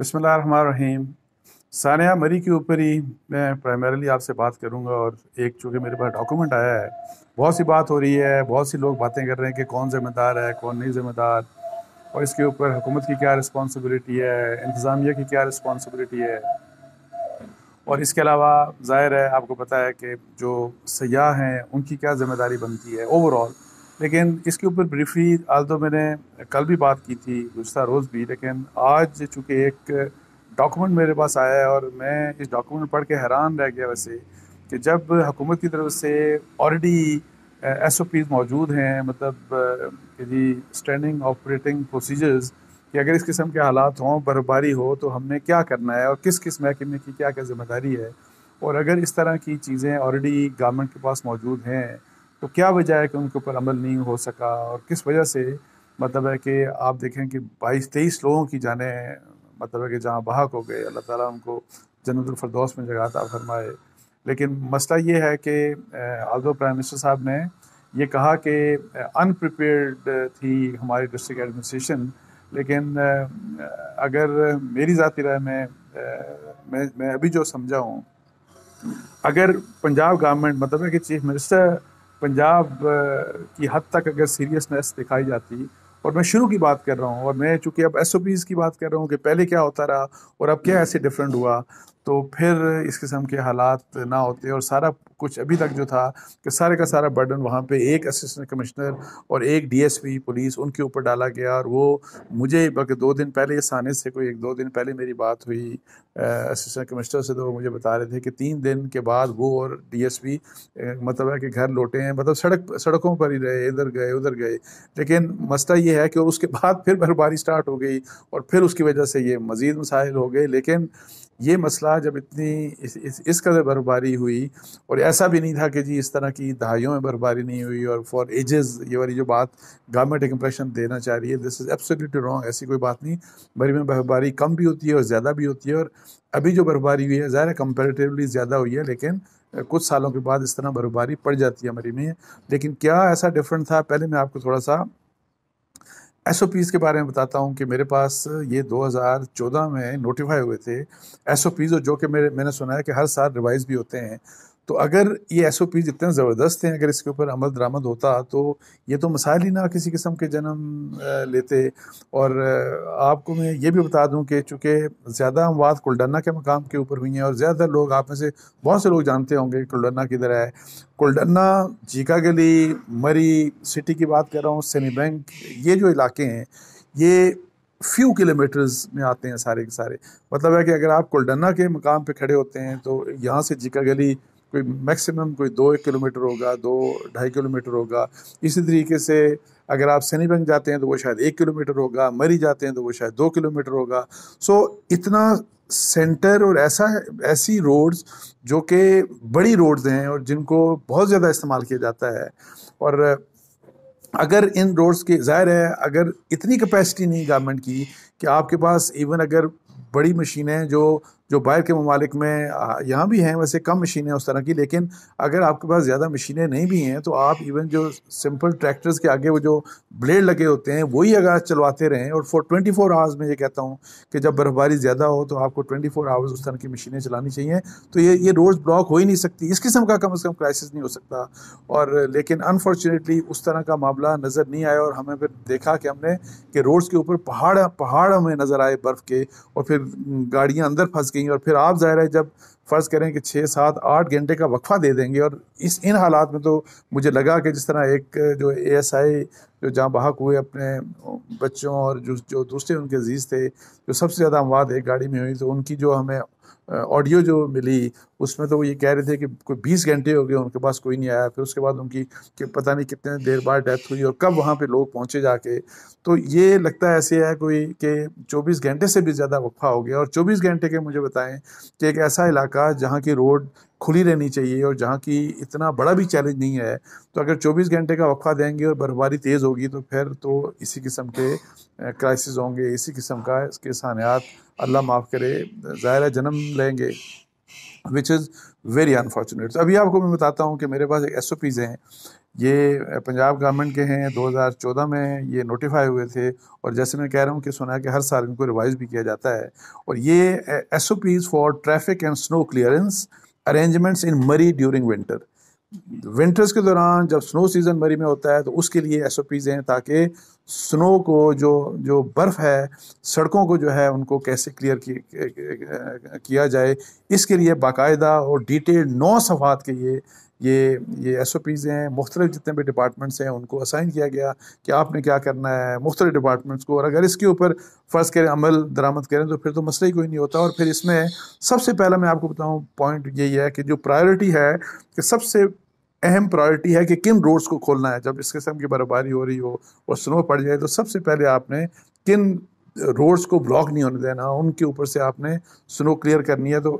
बसमीम सानिया मरी के ऊपर ही मैं प्राइमरली आपसे बात करूंगा और एक चूँकि मेरे पास डॉक्यूमेंट आया है बहुत सी बात हो रही है बहुत सी लोग बातें कर रहे हैं कि कौन ज़िम्मेदार है कौन नहीं ज़िम्मेदार और इसके ऊपर हुकूमत की क्या रिस्पॉन्सिबिलिटी है इंतज़ामिया की क्या रिस्पॉन्सिबिलिटी है और इसके अलावा ज़ाहिर है आपको पता है कि जो सयाह हैं उनकी क्या ज़िम्मेदारी बनती है ओवरऑल लेकिन इसके ऊपर ब्रीफली आज तो मैंने कल भी बात की थी गुजत रोज़ भी लेकिन आज चूँकि एक डॉक्यूमेंट मेरे पास आया है और मैं इस डॉक्यूमेंट पढ़ के हैरान रह गया वैसे कि जब हुकूमत की तरफ से ऑलरेडी एस ओ पीज़ मौजूद हैं मतलब जी स्टैंडिंग ऑपरेटिंग प्रोसीजर्स कि अगर इस किस्म के हालात हों बर्फबारी हो तो हमने क्या करना है और किस किस महकमे की क्या क्या जिम्मेदारी है और अगर इस तरह की चीज़ें ऑलरेडी गवर्नमेंट के पास मौजूद हैं तो क्या वजह है कि उनके ऊपर अमल नहीं हो सका और किस वजह से मतलब है कि आप देखें कि बाईस तेईस लोगों की जाने मतलब है कि जहाँ बाहक हो गए अल्लाह ताला उनको जन्नतफरदोस में जगह था फरमाए लेकिन मसला ये है कि आल्दो प्राइम मिनिस्टर साहब ने ये कहा कि अनप्रिपेयर्ड थी हमारी डिस्ट्रिक्ट एडमिनिस्ट्रेशन लेकिन अगर मेरी ज़ाती राय में मैं मैं अभी जो समझा हूँ अगर पंजाब गवर्नमेंट मतलब है कि चीफ मिनिस्टर पंजाब की हद तक अगर सीरियसनेस दिखाई जाती और मैं शुरू की बात कर रहा हूँ और मैं चूंकि अब एस की बात कर रहा हूँ कि पहले क्या होता रहा और अब क्या ऐसे डिफरेंट हुआ तो फिर इस किस्म के हालात ना होते और सारा कुछ अभी तक जो था कि सारे का सारा बर्डन वहाँ पे एक असिस्टेंट कमिश्नर और एक डीएसपी पुलिस उनके ऊपर डाला गया और वो मुझे बल्कि दो दिन पहले इस थाने से कोई एक दो दिन पहले मेरी बात हुई असिस्टेंट कमिश्नर से तो वो मुझे बता रहे थे कि तीन दिन के बाद वो और डीएसपी मतलब है कि घर लौटे हैं मतलब सड़क सड़कों पर ही रहे इधर गए उधर गए लेकिन मसला ये है कि उसके बाद फिर बर्फबारी स्टार्ट हो गई और फिर उसकी वजह से ये मज़ीद मसाइल हो गए लेकिन ये मसला जब इतनी इस, इस, इस कदर बर्फबारी हुई और ऐसा भी नहीं था कि जी इस तरह की दहाइयों में बर्फबारी नहीं हुई और फॉर एजेस ये वाली जो बात गवर्नमेंट एक इंप्रेशन देना चाह रही है दिस इज़ एब्सोल्युटली रॉन्ग ऐसी कोई बात नहीं बड़ी में बर्फबारी कम भी होती है और ज़्यादा भी होती है और अभी जो बर्फबारी हुई है ज़ाहिर कंपेरेटिवली ज़्यादा हुई है लेकिन कुछ सालों के बाद इस तरह बर्फबारी पड़ जाती है मरी में लेकिन क्या ऐसा डिफरेंट था पहले मैं आपको थोड़ा सा एस के बारे में बताता हूँ कि मेरे पास ये 2014 में नोटिफाई हुए थे एस और जो कि मेरे मैंने सुना है कि हर साल रिवाइज भी होते हैं तो अगर ये एस ओ पीज इतने ज़बरदस्त हैं अगर इसके ऊपर अमल दरामद होता तो ये तो मसाइल ही ना किसी किस्म के जन्म लेते और आपको मैं ये भी बता दूं कि चूँकि ज़्यादा अमवात कुलडना के मकाम के ऊपर हुई हैं और ज़्यादातर लोग आप में से बहुत से लोग जानते होंगे कुलडन्ना किधर है कुलडन्ना जीका गली मरी सिटी की बात कर रहा हूँ सेमी बैंक ये जो इलाके हैं ये फ्यू किलोमीटर्स में आते हैं सारे के सारे मतलब है कि अगर आप कुलडना के मकाम पर खड़े होते हैं तो यहाँ से जीका गली कोई मैक्सिमम कोई दो एक किलोमीटर होगा दो ढाई किलोमीटर होगा इसी तरीके से अगर आप सनीबंग जाते हैं तो वो शायद एक किलोमीटर होगा मरी जाते हैं तो वो शायद दो किलोमीटर होगा सो इतना सेंटर और ऐसा ऐसी रोड्स जो कि बड़ी रोड्स हैं और जिनको बहुत ज़्यादा इस्तेमाल किया जाता है और अगर इन रोड्स की जाहिर है अगर इतनी कैपेसिटी नहीं गवर्नमेंट की कि आपके पास इवन अगर बड़ी मशीनें जो जो बाहर के ममालिक में यहाँ भी हैं वैसे कम मशीनें उस तरह की लेकिन अगर आपके पास ज़्यादा मशीनें नहीं भी हैं तो आप इवन जो सिंपल ट्रैक्टर्स के आगे वो जो ब्लेड लगे होते हैं वही अगर चलवाते रहें और फॉर ट्वेंटी फोर आवर्स में ये कहता हूँ कि जब बर्फबारी ज़्यादा हो तो आपको ट्वेंटी फोर आवर्स उस तरह की मशीनें चलानी चाहिए तो ये ये रोड ब्लॉक हो ही नहीं सकती इस किस्म का कम अज़ कम क्राइसिस नहीं हो सकता और लेकिन अनफॉर्चुनेटली उस तरह का मामला नज़र नहीं आया और हमें फिर देखा कि हमने कि रोड्स के ऊपर पहाड़ पहाड़ हमें नज़र आए बर्फ़ के और फिर गाड़ियाँ अंदर फंस गई की और फिर आप ज़ाहिर है जब फ़र्ज़ करें कि छः सात आठ घंटे का वक्फा दे देंगे और इस इन हालात में तो मुझे लगा कि जिस तरह एक जो ए एस आई जो जहाँ बहक हुए अपने बच्चों और जो जो दूसरे उनके अजीज़ थे जो सबसे ज़्यादा अमवाद एक गाड़ी में हुई तो उनकी जो हमें ऑडियो जो मिली उसमें तो वो ये कह रहे थे कि कोई बीस घंटे हो गए उनके पास कोई नहीं आया फिर उसके बाद उनकी कि पता नहीं कितने देर बाद डेथ हुई और कब वहाँ पे लोग पहुँचे जाके तो ये लगता है ऐसे है कोई कि चौबीस घंटे से भी ज़्यादा वक्फा हो गया और चौबीस घंटे के मुझे बताएं कि एक ऐसा इलाका जहाँ की रोड खुली रहनी चाहिए और जहाँ की इतना बड़ा भी चैलेंज नहीं है तो अगर 24 घंटे का वक्फा देंगे और बर्फबारी तेज़ होगी तो फिर तो इसी किस्म के क्राइसिस होंगे इसी किस्म का इसके सानियात अल्लाह माफ़ करे ज़ाहिर जन्म लेंगे विच इज़ वेरी अनफॉर्चुनेट अभी आपको मैं बताता हूँ कि मेरे पास एक एस ओ पीज़ हैं ये पंजाब गवर्नमेंट के हैं 2014 में ये नोटिफाई हुए थे और जैसे मैं कह रहा हूँ कि सुना है कि हर साल इनको रिवाइज भी किया जाता है और ये S O Ps for traffic and snow clearance arrangements in Murree during winter winters के दौरान जब स्नो सीज़न मरी में होता है तो उसके लिए एस ओ पीज़ हैं ताकि स्नो को जो जो बर्फ़ है सड़कों को जो है उनको कैसे क्लियर किया जाए इसके लिए बाकायदा और डिटेल नौ सफ़ात के ये ये ये एस ओ पीज़ हैं मुख्तलिफ जितने भी डिपार्टमेंट्स हैं उनको असाइन किया गया कि आपने क्या करना है मुख्तलिफ डिपार्टमेंट्स को और अगर इसके ऊपर फ़र्ज़ करें अमल दरामद करें तो फिर तो मसला ही कोई नहीं होता और फिर इसमें सबसे पहला मैं आपको बताऊँ पॉइंट यही है कि जो प्रायोरिटी है कि सबसे अहम प्रायोरिटी है कि किन रोड्स को खोलना है जब इस किस्म की बर्फबारी हो रही हो और स्नो पड़ जाए तो सबसे पहले आपने किन रोड्स को ब्लॉक नहीं होने देना उनके ऊपर से आपने स्नो क्लियर करनी है तो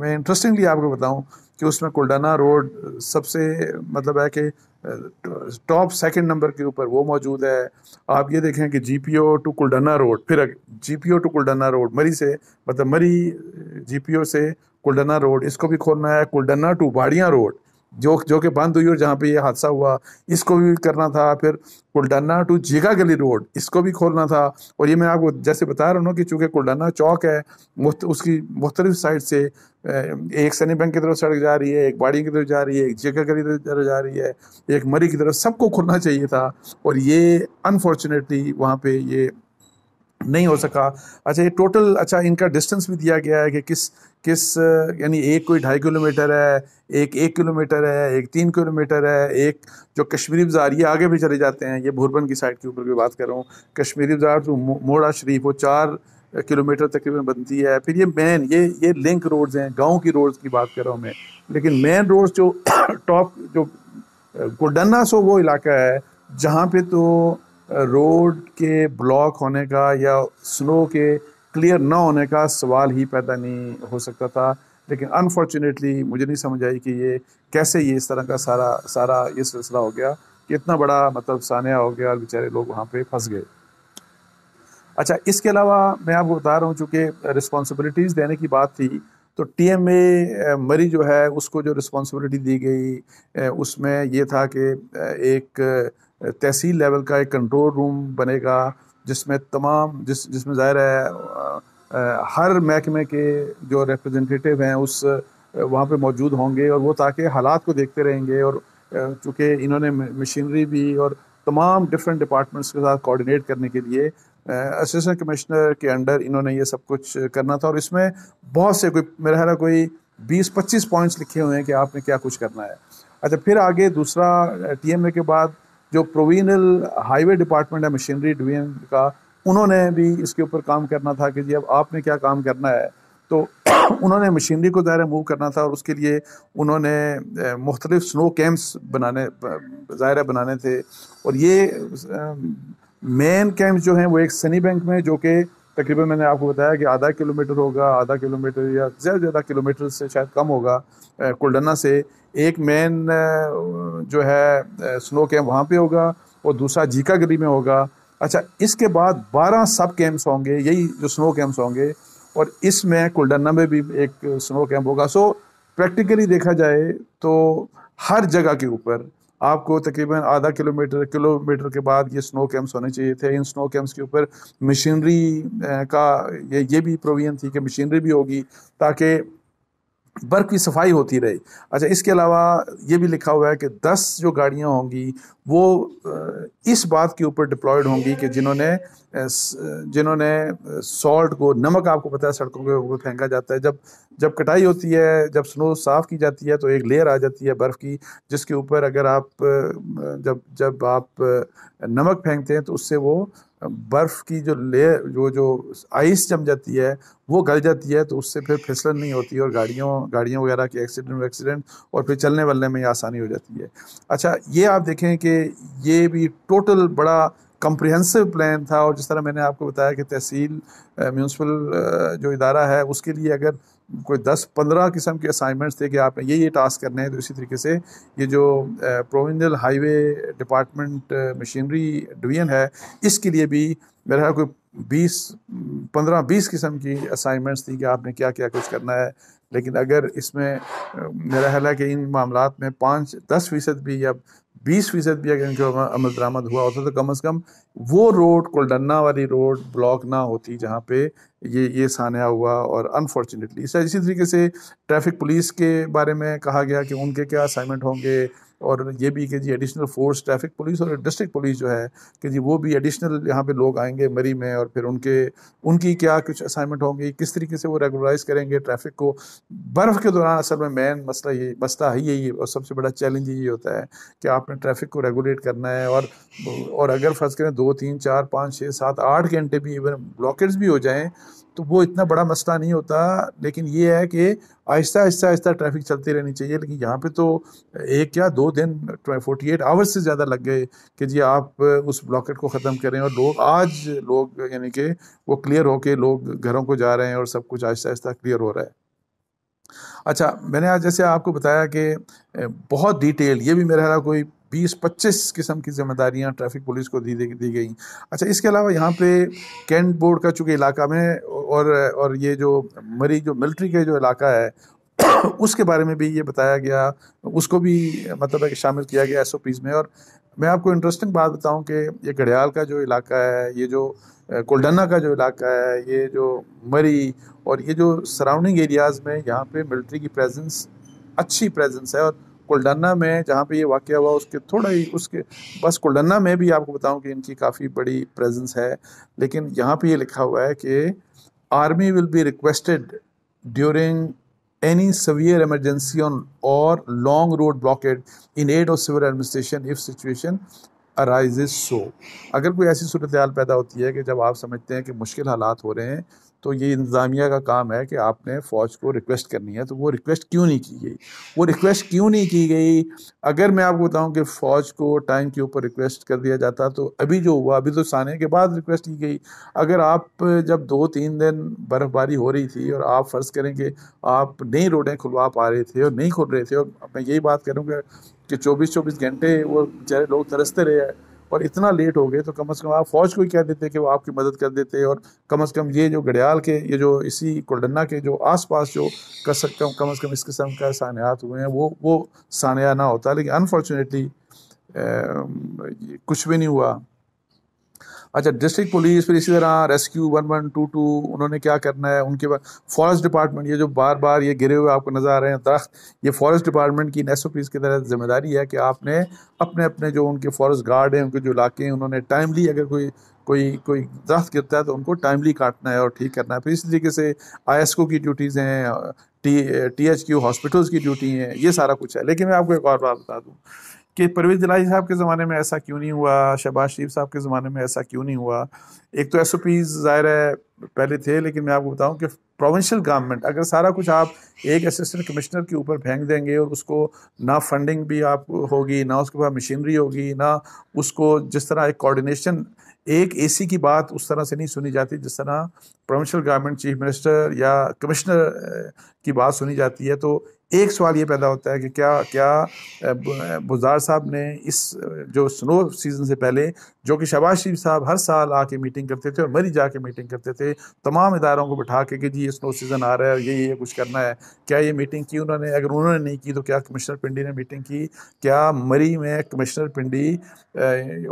मैं इंटरेस्टिंगली आपको बताऊं कि उसमें कुलडाना रोड सबसे मतलब है कि टॉप सेकंड नंबर के ऊपर वो मौजूद है आप ये देखें कि जीपीओ टू कुलडना रोड फिर GPO to Kuldana road Murree से मतलब मरी जीपीओ से कुलडना रोड इसको भी खोलना है कुलडाना टू बाड़िया रोड जो जो कि बंद हुई और जहाँ पे ये हादसा हुआ इसको भी करना था फिर कुलडना टू जीगा गली रोड इसको भी खोलना था और ये मैं आपको जैसे बता रहा हूँ कि चूँकि कुलडना चौक है मुख्त उसकी मुख्तलिफ साइड से एक सनी बैंक की तरफ सड़क जा रही है एक बाड़ी की तरफ जा रही है एक जीगा गली की तरफ जा रही है एक मरी की तरफ सबको खुलना चाहिए था और ये अनफॉर्चुनेटली वहाँ पर ये नहीं हो सका अच्छा ये टोटल अच्छा इनका डिस्टेंस भी दिया गया है कि किस किस यानी एक कोई ढाई किलोमीटर है एक एक किलोमीटर है एक तीन किलोमीटर है एक जो कश्मीरी बाज़ार ये आगे भी चले जाते हैं ये भूरबन की साइड के ऊपर की बात कर रहा हूँ कश्मीरी बाज़ार जो मोड़ा शरीफ वो चार किलोमीटर तकरीबन बनती है फिर ये मेन ये ये लिंक रोड्स हैं गाँव की रोड्स की बात कर रहा हूँ मैं लेकिन मेन रोड जो टॉप जो गोडन्ना सो वो इलाका है जहाँ पे तो रोड के ब्लॉक होने का या स्नो के क्लियर ना होने का सवाल ही पैदा नहीं हो सकता था लेकिन अनफॉर्चुनेटली मुझे नहीं समझ आई कि ये कैसे ये इस तरह का सारा सारा ये सिलसिला हो गया कि इतना बड़ा मतलब सानिया हो गया और बेचारे लोग वहाँ पे फंस गए अच्छा इसके अलावा मैं आपको बता रहा हूँ चूँकि रिस्पॉन्सिबिलिटीज़ देने की बात थी तो टी एम ए मरी जो है उसको जो रिस्पॉन्सिबिलिटी दी गई उसमें ये था कि एक तहसील लेवल का एक कंट्रोल रूम बनेगा जिसमें तमाम जिस जिसमें ज़ाहिर है हर महकमे के जो रिप्रेजेंटेटिव हैं उस वहाँ पे मौजूद होंगे और वो ताकि हालात को देखते रहेंगे और चूँकि इन्होंने मशीनरी भी और तमाम डिफरेंट डिपार्टमेंट्स के साथ कोऑर्डिनेट करने के लिए असिस्टेंट कमिश्नर के अंडर इन्होंने ये सब कुछ करना था और इसमें बहुत से कोई मेरा ख्याल कोई 20-25 पॉइंट्स लिखे हुए हैं कि आपने क्या कुछ करना है अच्छा फिर आगे दूसरा टीएमए के बाद जो प्रोविनल हाईवे डिपार्टमेंट है मशीनरी डिवीजन का उन्होंने भी इसके ऊपर काम करना था कि जी अब आपने क्या काम करना है तो उन्होंने मशीनरी को ज़ाहिर मूव करना था और उसके लिए उन्होंने मुख्तलिफ स्नो कैंप्स बनाने ज़ाहिर बनाने थे और ये मेन कैंप जो हैं वो एक सनी बैंक में जो कि तकरीबन मैंने आपको बताया कि आधा किलोमीटर होगा आधा किलोमीटर या ज़्यादा ज़्यादा किलोमीटर से शायद कम होगा कुल्डना से एक मेन जो है स्नो कैम्प वहाँ पे होगा और दूसरा जीका गिरी में होगा अच्छा इसके बाद 12 सब कैंप्स होंगे यही जो स्नो कैंप्स होंगे और इसमें कुल्डना में भी एक स्नो कैंप होगा सो प्रैक्टिकली देखा जाए तो हर जगह के ऊपर आपको तकरीबन आधा किलोमीटर किलोमीटर के बाद ये स्नो कैंप्स होने चाहिए थे इन स्नो कैंप्स के ऊपर मशीनरी का ये ये भी प्रोविजन थी कि मशीनरी भी होगी ताकि बर्फ़ की सफाई होती रहे अच्छा इसके अलावा ये भी लिखा हुआ है कि दस जो गाड़ियाँ होंगी वो इस बात के ऊपर डिप्लॉयड होंगी कि जिन्होंने जिन्होंने सॉल्ट को नमक आपको पता है सड़कों के ऊपर फेंका जाता है जब जब कटाई होती है जब स्नो साफ़ की जाती है तो एक लेयर आ जाती है बर्फ़ की जिसके ऊपर अगर आप जब जब आप नमक फेंकते हैं तो उससे वो बर्फ़ की जो ले जो जो आइस जम जाती है वो गल जाती है तो उससे फिर फिसलन नहीं होती और गाड़ियों गाड़ियों वगैरह के एक्सीडेंट एक्सीडेंट और फिर चलने वलने में आसानी हो जाती है अच्छा ये आप देखें कि ये भी टोटल बड़ा कम्प्रिहेंसिव प्लान था और जिस तरह मैंने आपको बताया कि तहसील म्यूनसिपल जो इदारा है उसके लिए अगर कोई दस पंद्रह किस्म के असाइनमेंट्स थे कि आपने ये ये टास्क करने हैं तो इसी तरीके से ये जो provincial highway department machinery division है इसके लिए भी मेरा ख्याल कोई बीस पंद्रह बीस किस्म की असाइनमेंट्स थी कि आपने क्या क्या कुछ करना है लेकिन अगर इसमें मेरा ख्याल है कि इन मामला में पाँच दस फीसद भी या बीस फीसद भी अगर इनके अमल दरामद हुआ होता तो कम अज़ कम वो रोड कुलडन्ना वाली रोड ब्लॉक ना होती जहाँ पे ये ये सान्या हुआ और अनफॉर्चुनेटली इसी तरीके से ट्रैफिक पुलिस के बारे में कहा गया कि उनके क्या असाइनमेंट होंगे और ये भी कि जी एडिशनल फोर्स ट्रैफिक पुलिस और डिस्ट्रिक्ट पुलिस जो है कि जी वो भी एडिशनल यहाँ पे लोग आएंगे मरी में और फिर उनके उनकी क्या कुछ असाइनमेंट होंगी किस तरीके से वो रेगुलराइज करेंगे ट्रैफिक को बर्फ़ के दौरान असल में मेन मसला ये मसला है यही और सबसे बड़ा चैलेंज यही होता है कि आपने ट्रैफिक को रेगुलेट करना है और और अगर फर्ज करें दो तीन चार पाँच छः सात आठ घंटे भी इवन ब्लॉकेट्स भी हो जाएँ तो वो इतना बड़ा मसला नहीं होता लेकिन ये है कि आहिस्ता आहिस्ता आहिस्ता ट्रैफिक चलती रहनी चाहिए लेकिन यहाँ पे तो एक या दो दिन फोर्टी एट आवर्स से ज़्यादा लग गए कि जी आप उस ब्लॉकेट को ख़त्म करें और लोग आज लोग यानी कि वो क्लियर होके लोग घरों को जा रहे हैं और सब कुछ आहिस्ता आहिस्ता क्लियर हो रहा है अच्छा मैंने आज जैसे आपको बताया कि बहुत डिटेल ये भी मेरा कोई बीस पच्चीस किस्म की जिम्मेदारियां ट्रैफिक पुलिस को दी दी गई अच्छा इसके अलावा यहाँ पे कैंट बोर्ड का चूँकि इलाका में और और ये जो मरी जो मिलिट्री के जो इलाका है उसके बारे में भी ये बताया गया उसको भी मतलब है कि शामिल किया गया एस ओ पीज़ में और मैं आपको इंटरेस्टिंग बात बताऊं कि ये घड़ियाल का जो इलाका है ये जो कोल्डना का जो इलाका है ये जो मरी और ये जो सराउंडिंग एरियाज़ में यहाँ पे मिलिट्री की प्रेजेंस अच्छी प्रेजेंस है और कोल्डन्ना में जहाँ पे ये वाक़ हुआ उसके थोड़ा ही उसके बस कोल्डन्ना में भी आपको बताऊँ कि इनकी काफ़ी बड़ी प्रेजेंस है लेकिन यहाँ पे ये लिखा हुआ है कि army will be requested during any severe emergency on और long road blockade in aid और civil administration if situation arise so अगर कोई ऐसी सूरत हाल पैदा होती है कि जब आप समझते हैं कि मुश्किल हालात हो रहे हैं तो ये इंतज़ामिया का काम है कि आपने फ़ौज को रिक्वेस्ट करनी है तो वो रिक्वेस्ट क्यों नहीं की गई वो रिक्वेस्ट क्यों नहीं की गई अगर मैं आपको बताऊं कि फ़ौज को टाइम के ऊपर रिक्वेस्ट कर दिया जाता तो अभी जो हुआ अभी तो साने के बाद रिक्वेस्ट की गई अगर आप जब दो तीन दिन बर्फ़बारी हो रही थी और आप फ़र्ज़ करें कि आप नई रोडें खुलवा पा रहे थे और नहीं खुल रहे थे और मैं यही बात करूँगा कि चौबीस चौबीस घंटे वो बेचारे लोग तरसते रहे और इतना लेट हो गए तो कम से कम आप फौज को ही कह देते कि वो आपकी मदद कर देते और कम से कम ये जो घड़ियाल के ये जो इसी कुलडन्ना के जो आसपास जो कर सकते हैं कम से कम इस किस्म का सानियात हुए हैं वो वो सानिया ना होता लेकिन अनफॉर्चुनेटली कुछ भी नहीं हुआ अच्छा डिस्ट्रिक्ट पुलिस फिर इसी तरह rescue one one two two उन्होंने क्या करना है उनके बाद फॉरेस्ट डिपार्टमेंट ये जो बार बार ये गिरे हुए आपको नज़र आ रहे हैं दरख्त ये फॉरेस्ट डिपार्टमेंट की इन एस की तरह जिम्मेदारी है कि आपने अपने अपने जो उनके फॉरेस्ट गार्ड हैं उनके जो इलाके हैं उन्होंने टाइमली अगर कोई कोई कोई दरख्त गिरता है तो उनको टाइमली काटना है और ठीक करना है फिर इसी तरीके से आई एस की ड्यूटीज़ हैं T T H Q hospitals की ड्यूटी हैं ये सारा कुछ है लेकिन मैं आपको एक और बात बता दूँ कि परवेज दिलाई साहब के ज़माने में ऐसा क्यों नहीं हुआ शहबाज शरीफ साहब के ज़माने में ऐसा क्यों नहीं हुआ एक तो एस ओ पीज ज़ाहिर है पहले थे लेकिन मैं आपको बताऊं कि प्रोविंशियल गवर्नमेंट अगर सारा कुछ आप एक असिस्टेंट कमिश्नर के ऊपर फेंक देंगे और उसको ना फंडिंग भी आप होगी ना उसके पास मशीनरी होगी ना उसको जिस तरह एक कोऑर्डिनेशन एक एसी की बात उस तरह से नहीं सुनी जाती जिस तरह प्रोविंशियल गवर्नमेंट चीफ मिनिस्टर या कमिश्नर की बात सुनी जाती है तो एक सवाल ये पैदा होता है कि क्या क्या बुजार साहब ने इस जो स्नो सीज़न से पहले जो कि शबाज शरीफ साहब हर साल आके मीटिंग करते थे और मरी जा के मीटिंग करते थे तमाम इदारों को बैठा के कि जी ये स्नो सीज़न आ रहा है ये ये कुछ करना है क्या ये मीटिंग की उन्होंने अगर उन्होंने नहीं की तो क्या कमिश्नर पिंडी ने मीटिंग की क्या मरी में कमिश्नर पिंडी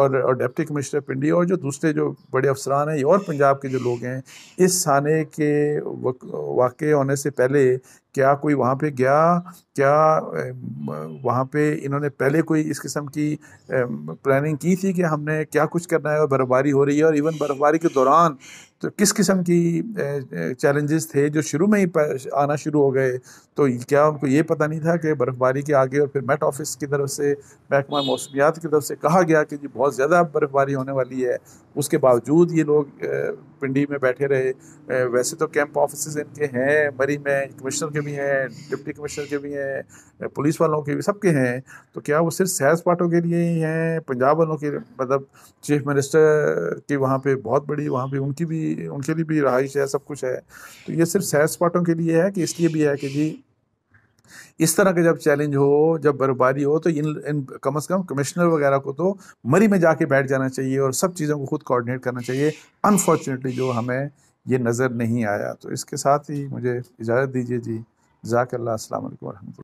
और और डिप्टी कमिश्नर पिंडी और जो दूसरे जो बड़े अफसरान हैं और पंजाब के जो लोग हैं इस थाने के वाक़ होने से पहले क्या कोई वहाँ पे गया क्या वहाँ पे इन्होंने पहले कोई इस किस्म की प्लानिंग की थी कि हमने क्या क्या कुछ करना है और बर्फबारी हो रही है और इवन बर्फबारी के दौरान तो किस किस्म की चैलेंजेस थे जो शुरू में ही आना शुरू हो गए तो क्या उनको ये पता नहीं था कि बर्फ़बारी के आगे और फिर मेट ऑफिस की तरफ से महकमा मौसमियात की तरफ से कहा गया कि जी बहुत ज़्यादा बर्फ़बारी होने वाली है उसके बावजूद ये लोग पिंडी में बैठे रहे वैसे तो कैंप ऑफिस इनके हैं मरी में कमिश्नर के भी हैं डिप्टी कमिश्नर के भी हैं पुलिस वालों के भी सबके हैं तो क्या वो सिर्फ सैर सपाटों के लिए ही हैं पंजाब वालों के मतलब चीफ मिनिस्टर की वहाँ पे बहुत बड़ी वहाँ पे उनकी भी उनके लिए भी रहाइश है सब कुछ है तो ये सिर्फ सैर सपाटों के लिए है कि इसलिए भी है कि जी इस तरह के जब चैलेंज हो जब बर्फबारी हो तो इन इन कम अज़ कम कमिश्नर वगैरह को तो मरी में जाके बैठ जाना चाहिए और सब चीज़ों को खुद कोऑर्डिनेट करना चाहिए अनफॉर्चुनेटली जो हमें ये नज़र नहीं आया तो इसके साथ ही मुझे इजाज़त दीजिए जी अल्लाह असल वरहमल